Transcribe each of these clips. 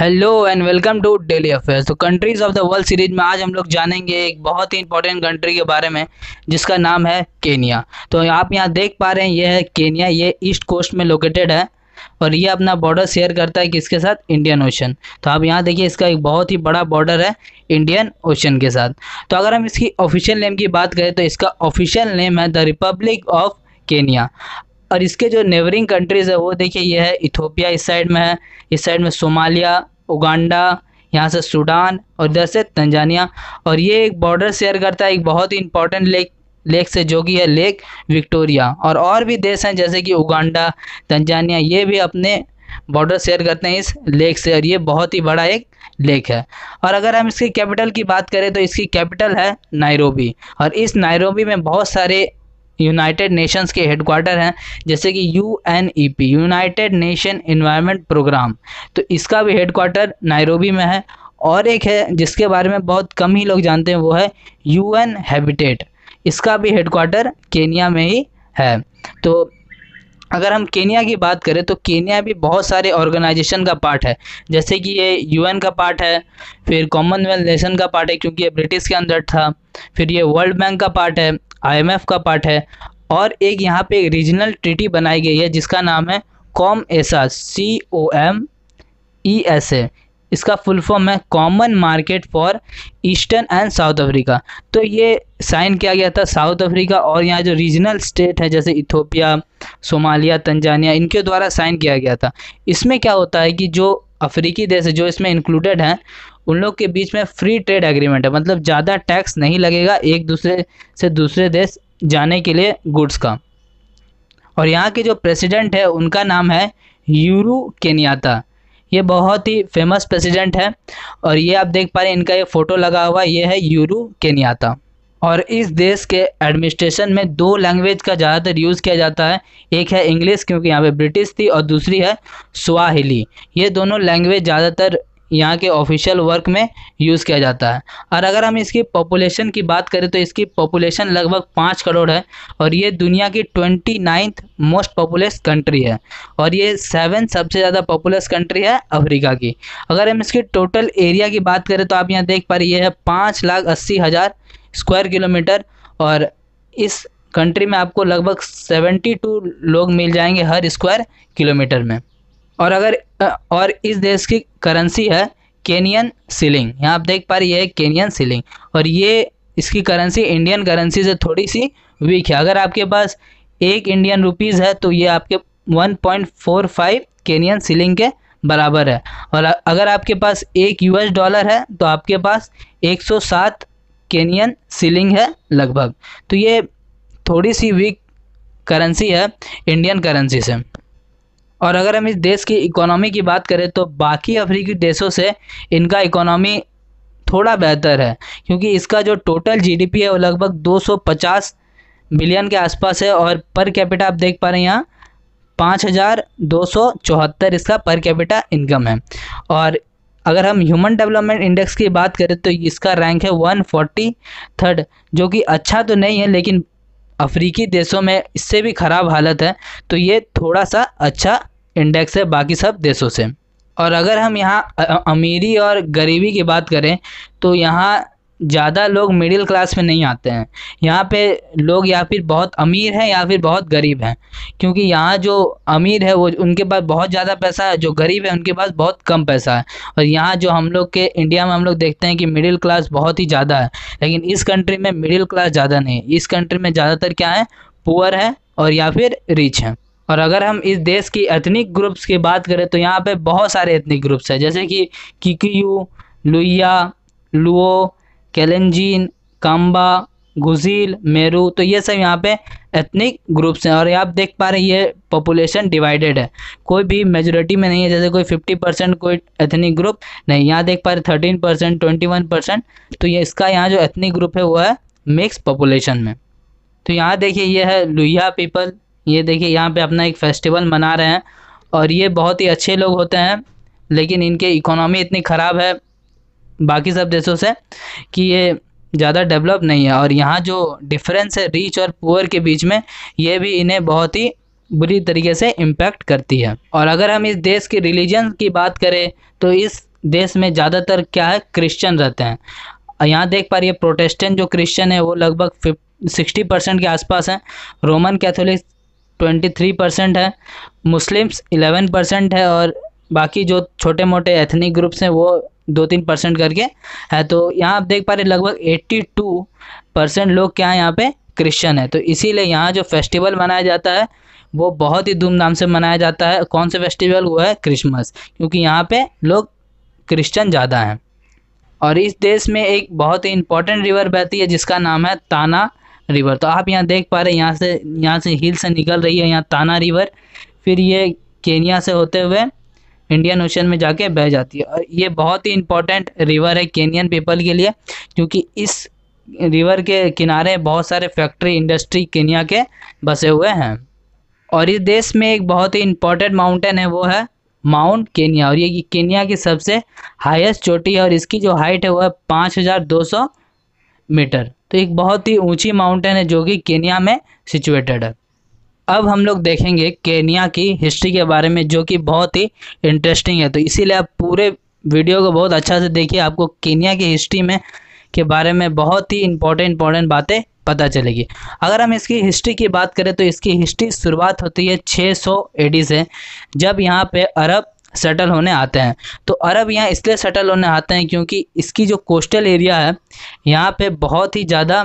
hello and welcome to daily affairs तो countries of the world series में आज हम लोग जानेंगे एक बहुत ही इंपॉर्टेंट कंट्री के बारे में जिसका नाम है केनिया तो आप यहाँ देख पा रहे हैं ये है केनिया ये ईस्ट कोस्ट में लोकेटेड है और ये अपना बॉर्डर शेयर करता है किसके साथ इंडियन ओशन तो आप यहाँ देखिए इसका एक बहुत ही बड़ा बॉर्डर है इंडियन ओशन के साथ तो अगर हम इसकी ऑफिशियल नेम की बात करें तो इसका ऑफिशियल नेम है द रिपब्लिक ऑफ केनिया और इसके जो नेबरिंग कंट्रीज़ है वो देखिए ये है इथोपिया इस साइड में है इस साइड में सोमालिया उगांडा यहाँ से सूडान और इधर से तंजानिया और ये एक बॉर्डर शेयर करता है एक बहुत ही इंपॉर्टेंट लेक लेक से जो कि है लेक विक्टोरिया और और भी देश हैं जैसे कि उगांडा तंजानिया ये भी अपने बॉर्डर शेयर करते हैं इस लेक से और ये बहुत ही बड़ा एक लेक है और अगर हम इसकी कैपिटल की बात करें तो इसकी कैपिटल है नायरोबी और इस नायरोबी में बहुत सारे यूनाइटेड नेशंस के हेडक्वार्टर हैं जैसे कि U N E P United Nation environment programme तो इसका भी हेडक्वार्टर नायरोबी में है और एक है जिसके बारे में बहुत कम ही लोग जानते हैं वो है यू एन हैबिटेट इसका भी हेडक्वार्टर केनिया में ही है तो अगर हम केनिया की बात करें तो केनिया भी बहुत सारे ऑर्गेनाइजेशन का पार्ट है जैसे कि ये यूएन का पार्ट है फिर कॉमनवेल्थ नेशन का पार्ट है क्योंकि ये ब्रिटिश के अंदर था फिर ये वर्ल्ड बैंक का पार्ट है आईएमएफ का पार्ट है और एक यहाँ पे रीजनल ट्रिटी बनाई गई है जिसका नाम है कॉम एसा सी O M E S A इसका फुल फॉर्म है common market for eastern and south Africa तो ये साइन किया गया था साउथ अफ्रीका और यहाँ जो रीजनल स्टेट है जैसे इथोपिया सोमालिया तंजानिया इनके द्वारा साइन किया गया था इसमें क्या होता है कि जो अफ्रीकी देश जो इसमें इंक्लूडेड हैं उन लोग के बीच में फ्री ट्रेड एग्रीमेंट है मतलब ज़्यादा टैक्स नहीं लगेगा एक दूसरे से दूसरे देश जाने के लिए गुड्स का और यहाँ के जो प्रेसिडेंट है उनका नाम है यूरू केनियाता ये बहुत ही फेमस प्रेसिडेंट है और ये आप देख पा रहे हैं इनका ये फ़ोटो लगा हुआ ये है यूरू केनियाता और इस देश के एडमिनिस्ट्रेशन में दो लैंग्वेज का ज़्यादातर यूज़ किया जाता है एक है इंग्लिश क्योंकि यहाँ पे ब्रिटिश थी और दूसरी है स्वाहिली ये दोनों लैंग्वेज ज़्यादातर यहाँ के ऑफिशियल वर्क में यूज़ किया जाता है और अगर हम इसकी पॉपुलेशन की बात करें तो इसकी पॉपुलेशन लगभग पाँच करोड़ है और ये दुनिया की twenty ninth most populous country है और ये सेवन सबसे ज़्यादा पॉपुलस कंट्री है अफ्रीका की अगर हम इसकी टोटल एरिया की बात करें तो आप यहाँ देख पा रही है पाँच लाख अस्सी हज़ार स्क्वायर किलोमीटर और इस कंट्री में आपको लगभग सेवेंटी टू लोग मिल जाएंगे हर स्क्वायर किलोमीटर में और अगर और इस देश की करेंसी है केनियन सीलिंग यहाँ आप देख पा रही है केनियन सीलिंग और ये इसकी करेंसी इंडियन करेंसी से थोड़ी सी वीक है अगर आपके पास एक इंडियन रुपीज़ है तो ये आपके 1.45 केनियन सीलिंग के बराबर है और अगर आपके पास एक यूएस डॉलर है तो आपके पास सात केनियन सीलिंग है लगभग तो ये थोड़ी सी वीक करेंसी है इंडियन करेंसी से और अगर हम इस देश की इकोनॉमी की बात करें तो बाकी अफ्रीकी देशों से इनका इकोनॉमी थोड़ा बेहतर है क्योंकि इसका जो टोटल जीडीपी है वो लगभग 250 बिलियन के आसपास है और पर कैपिटा आप देख पा रहे हैं यहाँ पाँच हज़ार दो सौ चौहत्तर इसका पर कैपिटा इनकम है और अगर हम ह्यूमन डेवलपमेंट इंडेक्स की बात करें तो इसका रैंक है वन फोर्टी थर्ड जो कि अच्छा तो नहीं है लेकिन अफ्रीकी देशों में इससे भी ख़राब हालत है तो ये थोड़ा सा अच्छा इंडेक्स है बाकी सब देशों से और अगर हम यहाँ अमीरी और गरीबी की बात करें तो यहाँ ज़्यादा लोग मिडिल क्लास में नहीं आते हैं यहाँ पे लोग या फिर बहुत अमीर हैं या फिर बहुत गरीब हैं क्योंकि यहाँ जो अमीर है वो उनके पास बहुत ज़्यादा पैसा है जो गरीब है उनके पास बहुत कम पैसा है और यहाँ जो हम लोग के इंडिया में हम लोग देखते हैं कि मिडिल क्लास बहुत ही ज़्यादा है लेकिन इस कंट्री में मिडिल क्लास ज़्यादा नहीं इस कंट्री में ज़्यादातर क्या है पुअर है और या फिर रिच हैं और अगर हम इस देश की एथनिक ग्रुप्स की बात करें तो यहाँ पे बहुत सारे एथनिक ग्रुप्स हैं जैसे कि किकयू लुइया लुओ कैलेंजिन काम्बा गुजील मेरू तो ये सब यहाँ पे एथनिक ग्रुप्स हैं और आप देख पा रहे हैं ये पॉपुलेशन डिवाइडेड है कोई भी मेजोरिटी में नहीं है जैसे कोई फिफ्टी परसेंट कोई एथनिक ग्रुप नहीं यहाँ देख पा रहे thirteen percent twenty one percent तो ये इसका यहाँ जो एथनिक ग्रुप है वो है मिक्स पॉपुलेशन में तो यहाँ देखिए ये है लुहिया पीपल ये देखिए यहाँ पर अपना एक फेस्टिवल मना रहे हैं और ये बहुत ही अच्छे लोग होते हैं लेकिन इनके इकोनॉमी इतनी ख़राब है बाकी सब देशों से कि ये ज़्यादा डेवलप नहीं है और यहाँ जो डिफरेंस है रिच और पुअर के बीच में ये भी इन्हें बहुत ही बुरी तरीके से इम्पैक्ट करती है और अगर हम इस देश के रिलीजन की बात करें तो इस देश में ज़्यादातर क्या है क्रिश्चियन रहते हैं यहाँ देख पा रही है प्रोटेस्टेंट जो क्रिश्चियन है वो लगभग फिफ सिक्सटी परसेंट के आसपास हैं Roman Catholic twenty three percent है मुस्लिम्स इलेवन परसेंट है और बाकी जो छोटे मोटे एथनिक ग्रुप्स हैं वो दो तीन परसेंट करके है तो यहाँ आप देख पा रहे लगभग एट्टी टू परसेंट लोग क्या है यहाँ पे क्रिश्चियन है तो इसीलिए यहाँ जो फेस्टिवल मनाया जाता है वो बहुत ही धूमधाम से मनाया जाता है कौन से फेस्टिवल वो है क्रिसमस क्योंकि यहाँ पे लोग क्रिश्चियन ज़्यादा हैं और इस देश में एक बहुत ही इंपॉर्टेंट रिवर बहती है जिसका नाम है ताना रिवर तो आप यहाँ देख पा रहे हैं यहाँ से यहाँ से हिल से निकल रही है यहाँ ताना रिवर फिर ये केनिया से होते हुए इंडियन ओशन में जाके बह जाती है और ये बहुत ही इंपॉर्टेंट रिवर है केनियन पीपल के लिए क्योंकि इस रिवर के किनारे बहुत सारे फैक्ट्री इंडस्ट्री केनिया के बसे हुए हैं और इस देश में एक बहुत ही इंपॉर्टेंट माउंटेन है वो है माउंट केनिया और ये केनिया की सबसे हाईएस्ट चोटी है और इसकी जो हाइट है वो है पाँच हज़ार दो सौ मीटर तो एक बहुत ही ऊंची माउंटेन है जो कि केनिया में सिचुएटेड है अब हम लोग देखेंगे केनिया की हिस्ट्री के बारे में जो कि बहुत ही इंटरेस्टिंग है तो इसीलिए आप पूरे वीडियो को बहुत अच्छा से देखिए आपको केनिया की हिस्ट्री में के बारे में बहुत ही इंपॉर्टेंट इंपॉर्टेंट बातें पता चलेगी अगर हम इसकी हिस्ट्री की बात करें तो इसकी हिस्ट्री शुरुआत होती है 600 सौ से जब यहाँ पे अरब सेटल होने आते हैं तो अरब यहाँ इसलिए सेटल होने आते हैं क्योंकि इसकी जो कोस्टल एरिया है यहाँ पे बहुत ही ज़्यादा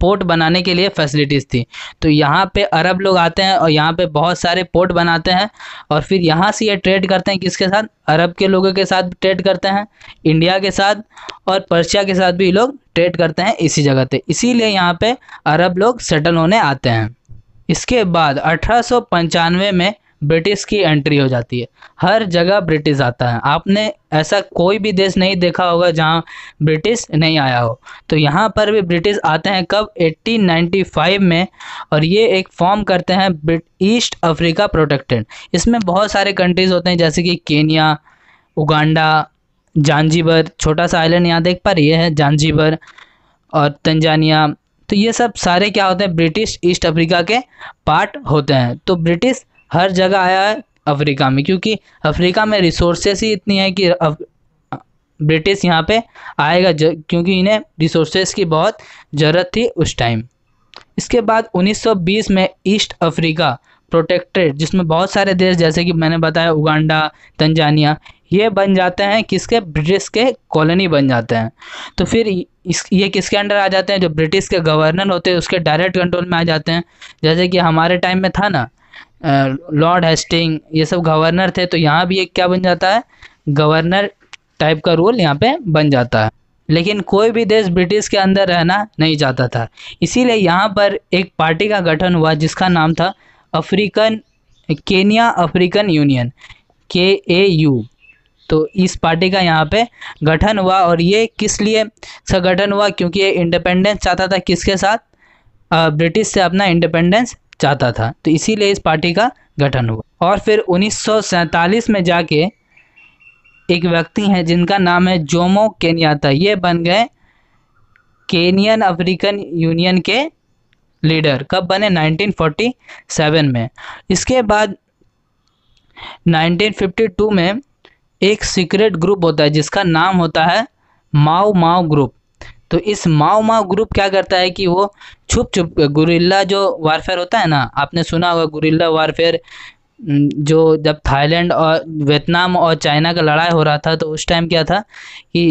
पोर्ट बनाने के लिए फैसिलिटीज़ थी तो यहाँ पे अरब लोग आते हैं और यहाँ पे बहुत सारे पोर्ट बनाते हैं और फिर यहाँ से ये ट्रेड करते हैं किसके साथ अरब के लोगों के साथ ट्रेड करते हैं इंडिया के साथ और पर्शिया के साथ भी लोग ट्रेड करते हैं इसी जगह पे इसीलिए यहाँ पे अरब लोग सेटल होने आते हैं इसके बाद अठारह में ब्रिटिश की एंट्री हो जाती है हर जगह ब्रिटिश आता है आपने ऐसा कोई भी देश नहीं देखा होगा जहाँ ब्रिटिश नहीं आया हो तो यहाँ पर भी ब्रिटिश आते हैं कब 1895 में और ये एक फॉर्म करते हैं ईस्ट अफ्रीका प्रोटेक्टेड इसमें बहुत सारे कंट्रीज़ होते हैं जैसे कि केनिया उगांडा जानजीबर छोटा सा आइलैंड यहाँ देख पा रही है जानजीबर और तंजानिया तो ये सब सारे क्या होते हैं ब्रिटिश ईस्ट अफ्रीका के पार्ट होते हैं तो ब्रिटिश हर जगह आया है अफ्रीका में क्योंकि अफ्रीका में रिसोर्सेस ही इतनी है कि ब्रिटिश यहाँ पे आएगा क्योंकि इन्हें रिसोर्सेज की बहुत ज़रूरत थी उस टाइम इसके बाद 1920 में ईस्ट अफ्रीका प्रोटेक्टेड जिसमें बहुत सारे देश जैसे कि मैंने बताया उगांडा तंजानिया ये बन जाते हैं किसके ब्रिटिश के कॉलोनी बन जाते हैं तो फिर इस ये किसके अंडर आ जाते हैं जो ब्रिटिश के गवर्नर होते हैं उसके डायरेक्ट कंट्रोल में आ जाते हैं जैसे कि हमारे टाइम में था ना लॉर्ड हेस्टिंग ये सब गवर्नर थे तो यहाँ भी एक क्या बन जाता है गवर्नर टाइप का रोल यहाँ पे बन जाता है लेकिन कोई भी देश ब्रिटिश के अंदर रहना नहीं चाहता था इसीलिए यहाँ पर एक पार्टी का गठन हुआ जिसका नाम था अफ्रीकन केनिया अफ्रीकन यूनियन के ए यू तो इस पार्टी का यहाँ पे गठन हुआ और ये किस लिए गठन हुआ क्योंकि ये इंडिपेंडेंस चाहता था किसके साथ ब्रिटिश से अपना इंडिपेंडेंस चाहता था तो इसीलिए इस पार्टी का गठन हुआ और फिर उन्नीस में जाके एक व्यक्ति हैं जिनका नाम है जोमो केनियाता ये बन गए केनियन अफ्रीकन यूनियन के लीडर कब बने 1947 में इसके बाद 1952 में एक सीक्रेट ग्रुप होता है जिसका नाम होता है माओ माओ ग्रुप तो इस माओ माओ ग्रुप क्या करता है कि वो छुप छुप गुरिल्ला जो वारफेयर होता है ना आपने सुना होगा गुरिल्ला वारफेयर जो जब थाईलैंड और वियतनाम और चाइना का लड़ाई हो रहा था तो उस टाइम क्या था कि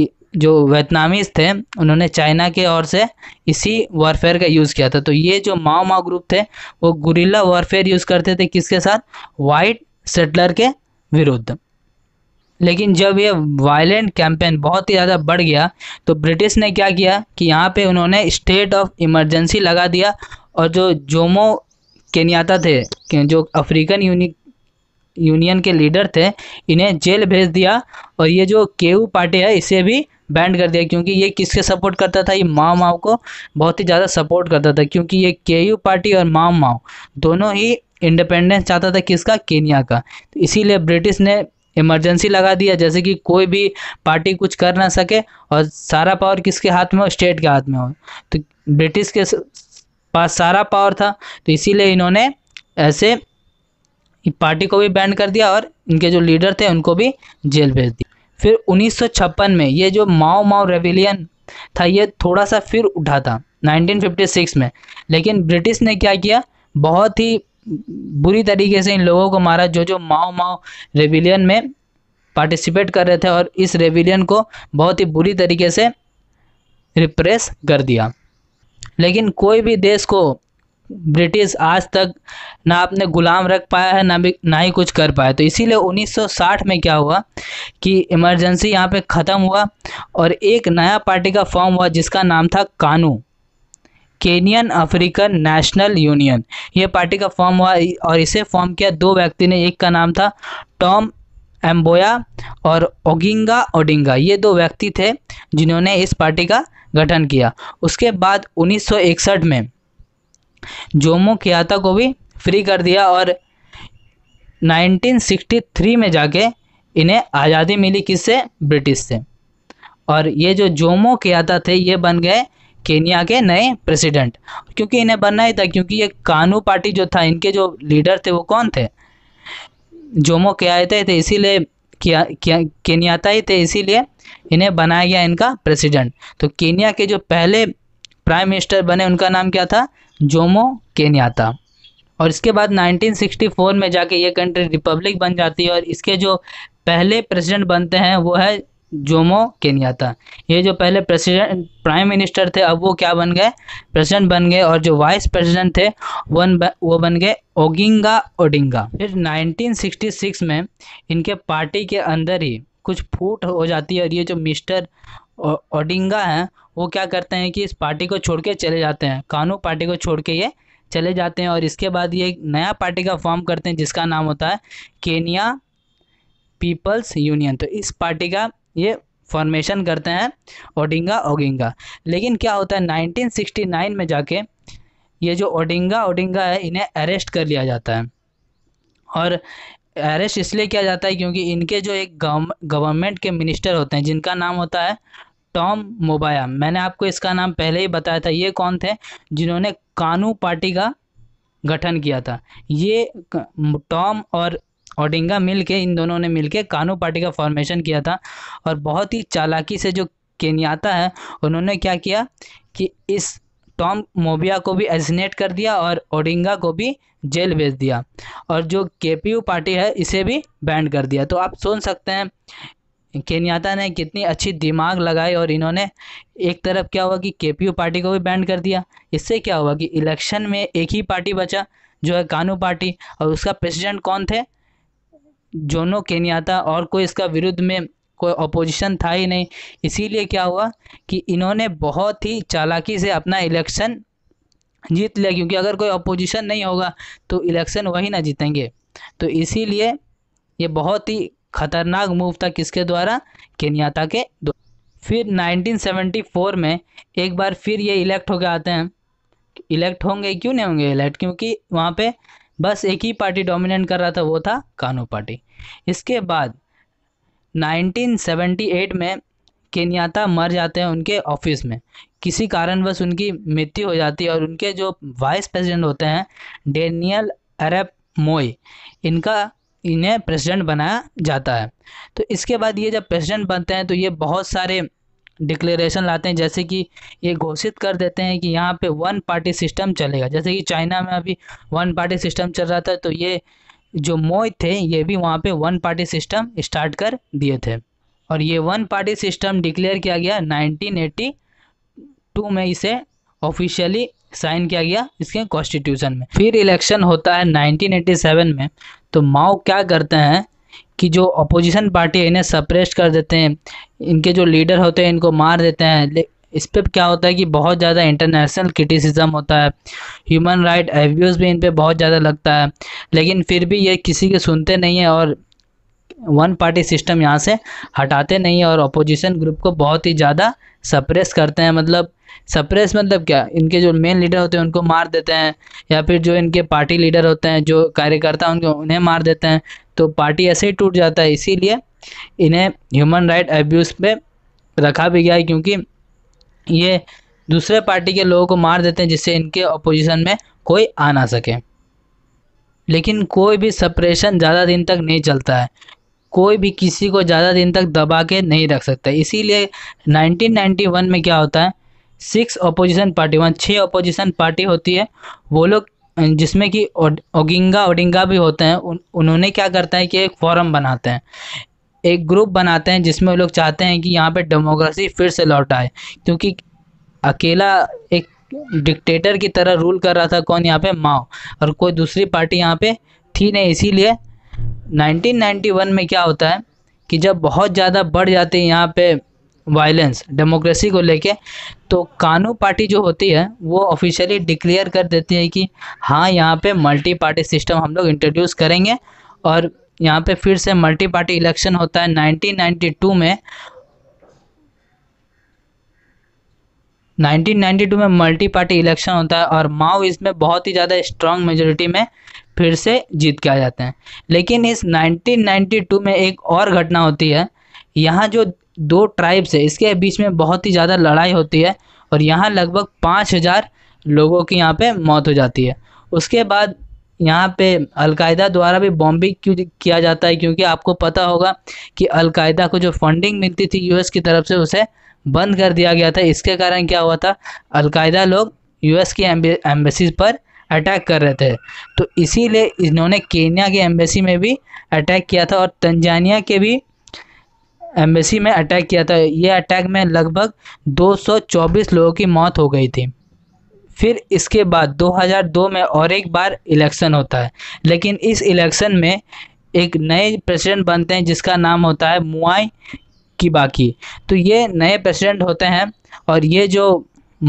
जो वियतनामीज थे उन्होंने चाइना के ओर से इसी वारफेयर का यूज़ किया था तो ये जो माओ माओ ग्रुप थे वो गुरिल्ला वारफेयर यूज़ करते थे किसके साथ वाइट सेटलर के विरुद्ध लेकिन जब ये वायलेंट कैंपेन बहुत ही ज़्यादा बढ़ गया तो ब्रिटिश ने क्या किया कि यहाँ पे उन्होंने स्टेट ऑफ इमरजेंसी लगा दिया और जो जोमो केन्याता थे जो अफ्रीकन यूनि यूनियन के लीडर थे इन्हें जेल भेज दिया और ये जो केयू पार्टी है इसे भी बैंड कर दिया क्योंकि ये किसके सपोर्ट करता था ये माओ माओ को बहुत ही ज़्यादा सपोर्ट करता था क्योंकि ये केयू पार्टी और माओ माओ दोनों ही इंडिपेंडेंस चाहता था किसका केनिया का तो इसीलिए ब्रिटिश ने इमरजेंसी लगा दिया जैसे कि कोई भी पार्टी कुछ कर ना सके और सारा पावर किसके हाथ में हो स्टेट के हाथ में हो तो ब्रिटिश के पास सारा पावर था तो इसीलिए इन्होंने ऐसे पार्टी को भी बैन कर दिया और इनके जो लीडर थे उनको भी जेल भेज दिया फिर उन्नीस में ये जो माओ माओ रेविलियन था ये थोड़ा सा फिर उठा था 1956 में लेकिन ब्रिटिश ने क्या किया बहुत ही बुरी तरीके से इन लोगों को मारा जो जो माओ माओ रेविलियन में पार्टिसिपेट कर रहे थे और इस रेविलियन को बहुत ही बुरी तरीके से रिप्रेस कर दिया लेकिन कोई भी देश को ब्रिटिश आज तक ना अपने गुलाम रख पाया है ना भी ना ही कुछ कर पाया तो इसीलिए 1960 में क्या हुआ कि इमरजेंसी यहाँ पे ख़त्म हुआ और एक नया पार्टी का फॉर्म हुआ जिसका नाम था KANU Kenyan African National Union ये पार्टी का फॉर्म हुआ और इसे फॉर्म किया दो व्यक्ति ने एक का नाम था टॉम एम्बोया और ओगिंगा ओडिंगा ये दो व्यक्ति थे जिन्होंने इस पार्टी का गठन किया उसके बाद 1961 में जोमो कियाता को भी फ्री कर दिया और 1963 में जाके इन्हें आज़ादी मिली किससे ब्रिटिश से और ये जो जोमो कियाता थे ये बन गए केनिया के नए प्रेसिडेंट क्योंकि इन्हें बनना ही था क्योंकि ये कानू पार्टी जो था इनके जो लीडर थे वो कौन थे जोमो के आए थे, थे इसीलिए केनियाता ही थे इसीलिए इन्हें बनाया गया इनका प्रेसिडेंट तो केनिया के जो पहले प्राइम मिनिस्टर बने उनका नाम क्या था जोमो केनियाता और इसके बाद 1964 में जाके ये कंट्री रिपब्लिक बन जाती है और इसके जो पहले प्रेसिडेंट बनते हैं वो है जोमो था ये जो पहले प्रेसिडेंट प्राइम मिनिस्टर थे अब वो क्या बन गए प्रेसिडेंट बन गए और जो वाइस प्रेसिडेंट थे वन वो बन गए ओगिंगा ओडिंगा फिर 1966 में इनके पार्टी के अंदर ही कुछ फूट हो जाती है और ये जो मिस्टर ओडिंगा हैं वो क्या करते हैं कि इस पार्टी को छोड़ के चले जाते हैं कानू पार्टी को छोड़ के ये चले जाते हैं और इसके बाद ये एक नया पार्टी का फॉर्म करते हैं जिसका नाम होता है केनिया पीपल्स यूनियन तो इस पार्टी का ये फॉर्मेशन करते हैं ओडिंगा ओगिंगा लेकिन क्या होता है 1969 में जाके ये जो ओडिंगा ओडिंगा है इन्हें अरेस्ट कर लिया जाता है और अरेस्ट इसलिए किया जाता है क्योंकि इनके जो एक गवर्नमेंट के मिनिस्टर होते हैं जिनका नाम होता है टॉम मोबाया मैंने आपको इसका नाम पहले ही बताया था ये कौन थे जिन्होंने कानू पार्टी का गठन किया था ये टॉम और ओडिंगा मिल के इन दोनों ने मिल के कानू पार्टी का फॉर्मेशन किया था और बहुत ही चालाकी से जो केन्याता है उन्होंने क्या किया कि इस टॉम मोबिया को भी एजिनेट कर दिया और ओडिंगा को भी जेल भेज दिया और जो के पार्टी है इसे भी बैंड कर दिया तो आप सुन सकते हैं केन्याता ने कितनी अच्छी दिमाग लगाई और इन्होंने एक तरफ क्या हुआ कि के पार्टी को भी बैंड कर दिया इससे क्या हुआ कि इलेक्शन में एक ही पार्टी बचा जो है कानू पार्टी और उसका प्रेसिडेंट कौन थे जोनो केन्याता और कोई इसका विरुद्ध में कोई अपोजिशन था ही नहीं इसीलिए क्या हुआ कि इन्होंने बहुत ही चालाकी से अपना इलेक्शन जीत लिया क्योंकि अगर कोई अपोजिशन नहीं होगा तो इलेक्शन वही ना जीतेंगे तो इसीलिए ये बहुत ही खतरनाक मूव था किसके द्वारा केनियाता के द्वारा फिर 1974 में एक बार फिर ये इलेक्ट होकर आते हैं इलेक्ट होंगे क्यों नहीं होंगे इलेक्ट क्योंकि वहाँ पे बस एक ही पार्टी डोमिनेट कर रहा था वो था कानू पार्टी इसके बाद 1978 में केन्याता मर जाते हैं उनके ऑफिस में किसी कारणवश उनकी मृत्यु हो जाती है और उनके जो वाइस प्रेसिडेंट होते हैं डेनियल अरब मोई इनका इन्हें प्रेसिडेंट बनाया जाता है तो इसके बाद ये जब प्रेसिडेंट बनते हैं तो ये बहुत सारे डिक्लेरेशन लाते हैं जैसे कि ये घोषित कर देते हैं कि यहाँ पे वन पार्टी सिस्टम चलेगा जैसे कि चाइना में अभी वन पार्टी सिस्टम चल रहा था तो ये जो मोय थे ये भी वहाँ पे वन पार्टी सिस्टम स्टार्ट कर दिए थे और ये वन पार्टी सिस्टम डिक्लेयर किया गया 1982 में इसे ऑफिशियली साइन किया गया इसके कॉन्स्टिट्यूशन में फिर इलेक्शन होता है 1987 में तो माओ क्या करते हैं कि जो अपोजिशन पार्टी है इन्हें सप्रेस कर देते हैं इनके जो लीडर होते हैं इनको मार देते हैं इस पर क्या होता है कि बहुत ज़्यादा इंटरनेशनल क्रिटिसिज्म होता है ह्यूमन राइट एव्यूज़ भी इन पर बहुत ज़्यादा लगता है लेकिन फिर भी ये किसी के सुनते नहीं है और वन पार्टी सिस्टम यहाँ से हटाते नहीं है और अपोजिशन ग्रुप को बहुत ही ज़्यादा सप्रेस करते हैं मतलब सप्रेस मतलब क्या इनके जो मेन लीडर होते हैं उनको मार देते हैं या फिर जो इनके पार्टी लीडर होते हैं जो कार्यकर्ता उनको उन्हें मार देते हैं तो पार्टी ऐसे ही टूट जाता है इसीलिए इन्हें ह्यूमन राइट एब्यूज़ पर रखा भी गया है क्योंकि ये दूसरे पार्टी के लोगों को मार देते हैं जिससे इनके अपोजिशन में कोई आ ना सके लेकिन कोई भी सप्रेशन ज़्यादा दिन तक नहीं चलता है कोई भी किसी को ज़्यादा दिन तक दबा के नहीं रख सकता इसीलिए 1991 में क्या होता है सिक्स अपोजिशन पार्टी वहाँ छः अपोजिशन पार्टी होती है वो लोग जिसमें कि ओडिंगा ओडिंगा भी होते हैं उन, उन्होंने क्या करते हैं कि एक फॉरम बनाते हैं एक ग्रुप बनाते हैं जिसमें लोग चाहते हैं कि यहाँ पे डेमोक्रेसी फिर से लौट आए क्योंकि अकेला एक डिक्टेटर की तरह रूल कर रहा था कौन यहाँ पे माओ और कोई दूसरी पार्टी यहाँ पे थी नहीं इसीलिए 1991 में क्या होता है कि जब बहुत ज़्यादा बढ़ जाती है यहाँ पे वायलेंस डेमोक्रेसी को लेके तो कानू पार्टी जो होती है वो ऑफिशियली डिक्लेयर कर देती है कि हाँ यहाँ पे मल्टी पार्टी सिस्टम हम लोग इंट्रोड्यूस करेंगे और यहाँ पे फिर से मल्टी पार्टी इलेक्शन होता है 1992 में 1992 में मल्टी पार्टी इलेक्शन होता है और माओ इसमें बहुत ही ज़्यादा स्ट्रांग मेजोरिटी में फिर से जीत के आ जाते हैं लेकिन इस 1992 में एक और घटना होती है यहाँ जो दो ट्राइब्स है इसके बीच में बहुत ही ज़्यादा लड़ाई होती है और यहाँ लगभग पाँच हज़ार लोगों की यहाँ पे मौत हो जाती है उसके बाद यहाँ पे अलकायदा द्वारा भी बॉम्बिंग क्यों किया जाता है क्योंकि आपको पता होगा कि अलकायदा को जो फंडिंग मिलती थी यूएस की तरफ से उसे बंद कर दिया गया था इसके कारण क्या हुआ था अलकायदा लोग यूएस की एम्बेसी पर अटैक कर रहे थे तो इसीलिए इन्होंने केन्या की एम्बेसी में भी अटैक किया था और तंजानिया के भी एम्बेसी में अटैक किया था ये अटैक में लगभग दो लोगों की मौत हो गई थी फिर इसके बाद 2002 में और एक बार इलेक्शन होता है लेकिन इस इलेक्शन में एक नए प्रेसिडेंट बनते हैं जिसका नाम होता है मुआई की बाकी तो ये नए प्रेसिडेंट होते हैं और ये जो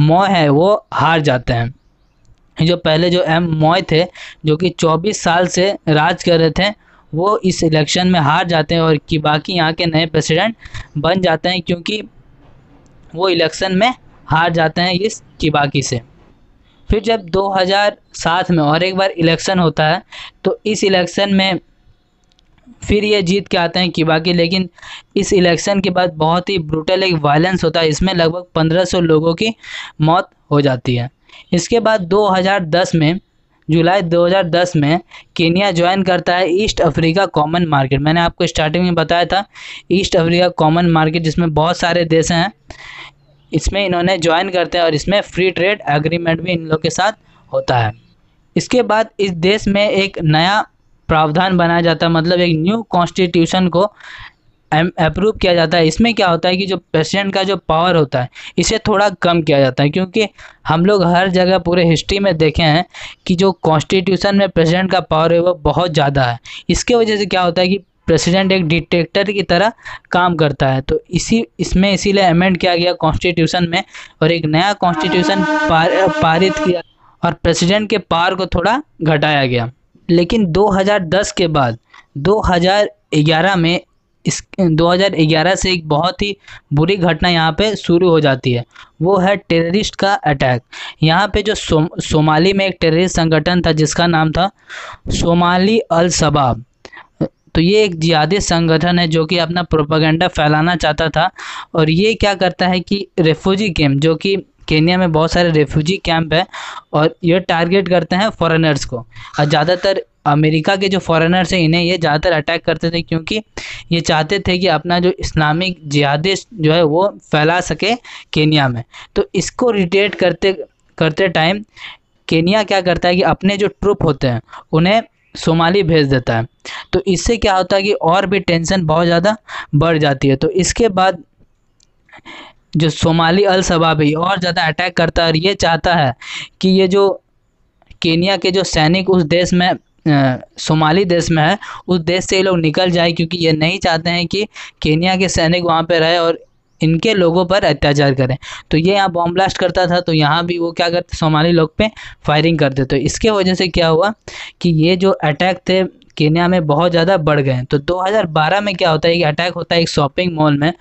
मो है वो हार जाते हैं जो पहले जो एम मोय थे जो कि 24 साल से राज कर रहे थे वो इस इलेक्शन में हार जाते हैं और कि बाकी यहाँ के नए प्रेसिडेंट बन जाते हैं क्योंकि वो इलेक्शन में हार जाते हैं इस किबाकी से फिर जब 2007 में और एक बार इलेक्शन होता है तो इस इलेक्शन में फिर ये जीत के आते हैं कि बाकी लेकिन इस इलेक्शन के बाद बहुत ही ब्रूटल एक वायलेंस होता है इसमें लगभग 1500 लोगों की मौत हो जाती है इसके बाद 2010 में जुलाई 2010 में केनिया ज्वाइन करता है ईस्ट अफ्रीका कॉमन मार्केट मैंने आपको स्टार्टिंग में बताया था ईस्ट अफ्रीका कॉमन मार्केट जिसमें बहुत सारे देश हैं इसमें इन्होंने ज्वाइन करते हैं और इसमें फ्री ट्रेड एग्रीमेंट भी इन लोग के साथ होता है इसके बाद इस देश में एक नया प्रावधान बनाया जाता है मतलब एक न्यू कॉन्स्टिट्यूशन को अप्रूव किया जाता है इसमें क्या होता है कि जो प्रेसिडेंट का जो पावर होता है इसे थोड़ा कम किया जाता है क्योंकि हम लोग हर जगह पूरे हिस्ट्री में देखे हैं कि जो कॉन्स्टिट्यूशन में प्रेसिडेंट का पावर है वो बहुत ज़्यादा है इसके वजह से क्या होता है कि प्रेसिडेंट एक डिटेक्टर की तरह काम करता है तो इसी इसमें इसीलिए अमेंड किया गया कॉन्स्टिट्यूशन में और एक नया कॉन्स्टिट्यूशन पार, पारित किया और प्रेसिडेंट के पार को थोड़ा घटाया गया लेकिन 2010 के बाद 2011 में इस 2011 से एक बहुत ही बुरी घटना यहाँ पे शुरू हो जाती है वो है टेररिस्ट का अटैक यहाँ पे जो सो, सोमाली में एक टेररिस्ट संगठन था जिसका नाम था सोमाली अल शबाब तो ये एक जिहादी संगठन है जो कि अपना प्रोपागेंडा फैलाना चाहता था और ये क्या करता है कि रेफ्यूजी कैम्प जो कि केनिया में बहुत सारे रेफ्यूजी कैंप है और ये टारगेट करते हैं फॉरेनर्स को और ज़्यादातर अमेरिका के जो फॉरेनर्स हैं इन्हें ये ज़्यादातर अटैक करते थे क्योंकि ये चाहते थे कि अपना जो इस्लामिक जिहादिस्ट जो है वो फैला सके केन्या में तो इसको रिटेट करते करते टाइम केनिया क्या करता है कि अपने जो ट्रुप होते हैं उन्हें सोमाली भेज देता है तो इससे क्या होता है कि और भी टेंशन बहुत ज़्यादा बढ़ जाती है तो इसके बाद जो सोमाली अल है और ज़्यादा अटैक करता है और ये चाहता है कि ये जो केनिया के जो सैनिक उस देश में सोमाली देश में है उस देश से ये लोग निकल जाए क्योंकि ये नहीं चाहते हैं कि केनिया के सैनिक वहाँ पर रहे और इनके लोगों पर अत्याचार करें तो ये यहाँ बॉम्ब ब्लास्ट करता था तो यहाँ भी वो क्या करते सोमाली लोग पे फायरिंग करते तो इसके वजह से क्या हुआ कि ये जो अटैक थे केन्या में बहुत ज़्यादा बढ़ गए तो 2012 में क्या होता है कि अटैक होता है एक शॉपिंग मॉल में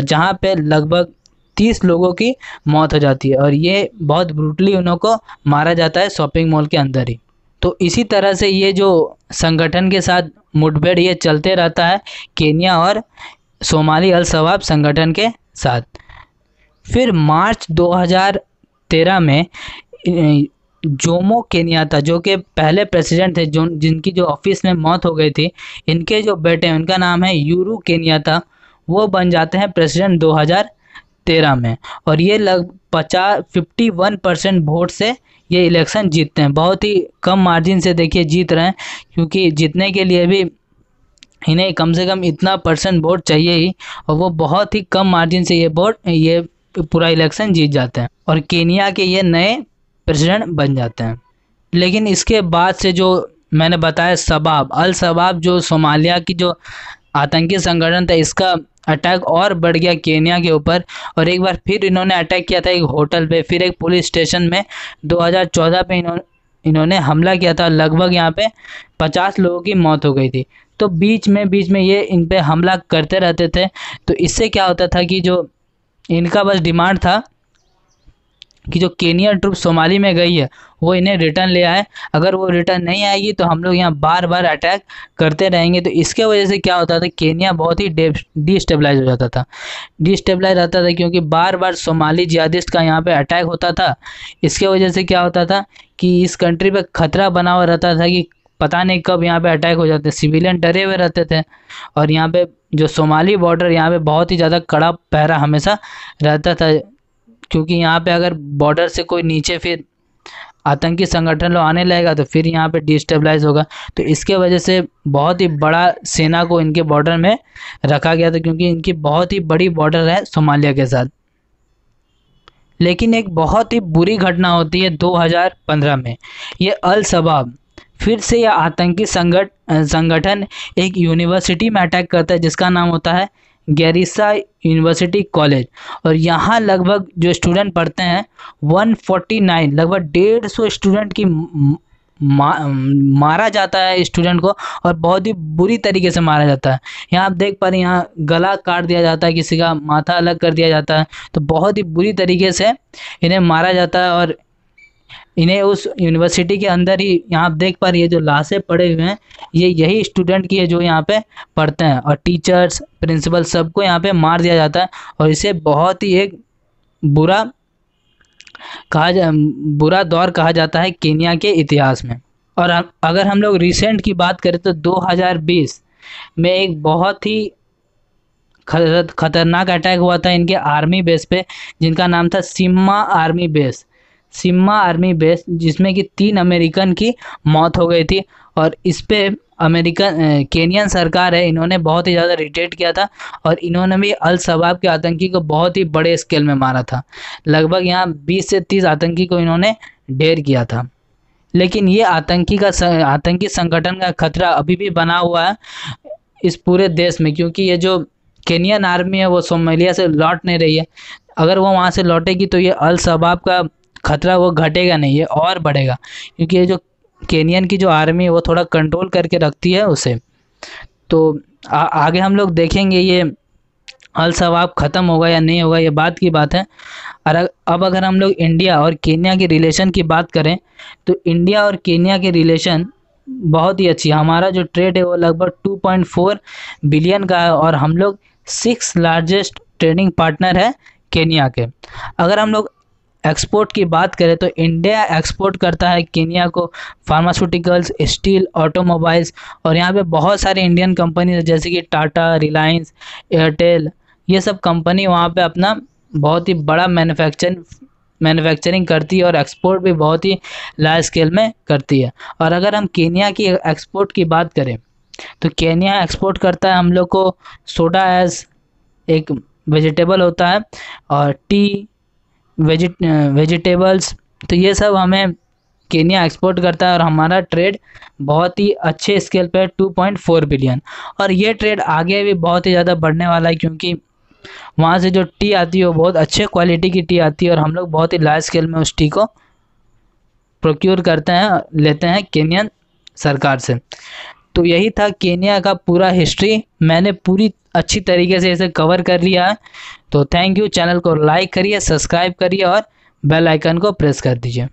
जहाँ पे लगभग तीस लोगों की मौत हो जाती है और ये बहुत ब्रूटली को मारा जाता है शॉपिंग मॉल के अंदर ही तो इसी तरह से ये जो संगठन के साथ मुठभेड़ ये चलते रहता है केन्या और सोमाली अल शवाब संगठन के साथ फिर मार्च 2013 में जोमो केनिया था जो कि पहले प्रेसिडेंट थे जो जिनकी जो ऑफिस में मौत हो गई थी इनके जो बेटे हैं उनका नाम है यूरू केनिया था वो बन जाते हैं प्रेसिडेंट 2013 में और ये लग पचास फिफ्टी वन परसेंट वोट से ये इलेक्शन जीतते हैं बहुत ही कम मार्जिन से देखिए जीत रहे हैं क्योंकि जीतने के लिए भी इन्हें कम से कम इतना परसेंट वोट चाहिए ही और वो बहुत ही कम मार्जिन से ये वोट ये पूरा इलेक्शन जीत जाते हैं और केनिया के ये नए प्रेसिडेंट बन जाते हैं लेकिन इसके बाद से जो मैंने बताया शबाब अल शबाब जो सोमालिया की जो आतंकी संगठन था इसका अटैक और बढ़ गया केनिया के ऊपर और एक बार फिर इन्होंने अटैक किया था एक होटल पे फिर एक पुलिस स्टेशन में 2014 पे इन्होंने इन्होंने हमला किया था लगभग यहाँ पे 50 लोगों की मौत हो गई थी तो बीच में बीच में ये इन पर हमला करते रहते थे तो इससे क्या होता था कि जो इनका बस डिमांड था कि जो केनिया ट्रुप सोमाली में गई है वो इन्हें रिटर्न ले आए अगर वो रिटर्न नहीं आएगी तो हम लोग यहाँ बार बार अटैक करते रहेंगे तो इसके वजह से क्या होता था केनिया बहुत ही डिस्टेबलाइज हो जाता था डिस्टेबलाइज रहता था क्योंकि बार बार सोमाली जिहादिस्ट का यहाँ पे अटैक होता था इसके वजह से क्या होता था कि इस कंट्री पर खतरा बना हुआ रहता था कि पता नहीं कब यहाँ पे अटैक हो जाते सिविलियन डरे हुए रहते थे और यहाँ पे जो सोमाली बॉर्डर यहाँ पे बहुत ही ज़्यादा कड़ा पहरा हमेशा रहता था क्योंकि यहाँ पे अगर बॉर्डर से कोई नीचे फिर आतंकी संगठन लोग आने लगेगा तो फिर यहाँ पे डिस्टेबलाइज होगा तो इसके वजह से बहुत ही बड़ा सेना को इनके बॉर्डर में रखा गया था क्योंकि इनकी बहुत ही बड़ी बॉर्डर है सोमालिया के साथ लेकिन एक बहुत ही बुरी घटना होती है 2015 में ये अल शबाब फिर से यह आतंकी संगठ संगठन एक यूनिवर्सिटी में अटैक करता है जिसका नाम होता है गैरिसा यूनिवर्सिटी कॉलेज और यहाँ लगभग जो स्टूडेंट पढ़ते हैं 149 लगभग डेढ़ सौ स्टूडेंट की मा, मारा जाता है स्टूडेंट को और बहुत ही बुरी तरीके से मारा जाता है यहाँ आप देख पा रहे हैं यहाँ गला काट दिया जाता है किसी का माथा अलग कर दिया जाता है तो बहुत ही बुरी तरीके से इन्हें मारा जाता है और इन्हें उस यूनिवर्सिटी के अंदर ही यहाँ आप देख पा रही है जो लाशें पड़े हुए हैं ये यही स्टूडेंट की है जो यहाँ पे पढ़ते हैं और टीचर्स प्रिंसिपल सबको यहाँ पे मार दिया जाता है और इसे बहुत ही एक बुरा कहा जा बुरा दौर कहा जाता है केनिया के इतिहास में और अगर हम लोग रिसेंट की बात करें तो 2020 में एक बहुत ही खतरनाक अटैक हुआ था इनके आर्मी बेस पे जिनका नाम था सिम्मा आर्मी बेस सिम्मा आर्मी बेस जिसमें कि तीन अमेरिकन की मौत हो गई थी और इस पर अमेरिकन केनियन सरकार है इन्होंने बहुत ही ज़्यादा रिटेट किया था और इन्होंने भी अल शबाब के आतंकी को बहुत ही बड़े स्केल में मारा था लगभग यहाँ 20 से 30 आतंकी को इन्होंने ढेर किया था लेकिन ये आतंकी का आतंकी संगठन का खतरा अभी भी बना हुआ है इस पूरे देश में क्योंकि ये जो केनियन आर्मी है वो सोमलिया से लौट नहीं रही है अगर वो वहाँ से लौटेगी तो ये अल शबाब का खतरा वो घटेगा नहीं है और बढ़ेगा क्योंकि ये जो केनियन की जो आर्मी वो थोड़ा कंट्रोल करके रखती है उसे तो आ, आगे हम लोग देखेंगे ये अल सवाब ख़त्म होगा या नहीं होगा ये बात की बात है और अब अगर हम लोग इंडिया और केन्या के रिलेशन की बात करें तो इंडिया और केन्या के रिलेशन बहुत ही अच्छी है हमारा जो ट्रेड है वो लगभग 2.4 बिलियन का है और हम लोग सिक्स लार्जेस्ट ट्रेडिंग पार्टनर है केन्या के अगर हम लोग एक्सपोर्ट की बात करें तो इंडिया एक्सपोर्ट करता है केनिया को फार्मास्यूटिकल्स स्टील ऑटोमोबाइल्स और यहाँ पे बहुत सारे इंडियन कंपनीज जैसे कि टाटा रिलायंस एयरटेल ये सब कंपनी वहाँ पे अपना बहुत ही बड़ा मैन्युफैक्चर मैन्युफैक्चरिंग करती है और एक्सपोर्ट भी बहुत ही लार्ज स्केल में करती है और अगर हम केनिया की एक्सपोर्ट की बात करें तो केनिया एक्सपोर्ट करता है हम लोग को सोडा एज एक वेजिटेबल होता है और टी वेजिट वेजिटेबल्स तो ये सब हमें केनिया एक्सपोर्ट करता है और हमारा ट्रेड बहुत ही अच्छे स्केल पे फोर बिलियन और ये ट्रेड आगे भी बहुत ही ज़्यादा बढ़ने वाला है क्योंकि वहाँ से जो टी आती है वो बहुत अच्छे क्वालिटी की टी आती है और हम लोग बहुत ही लार्ज स्केल में उस टी को प्रोक्योर करते हैं लेते हैं केनियन सरकार से तो यही था केनिया का पूरा हिस्ट्री मैंने पूरी अच्छी तरीके से इसे कवर कर लिया है तो थैंक यू चैनल को लाइक करिए सब्सक्राइब करिए और बेल आइकन को प्रेस कर दीजिए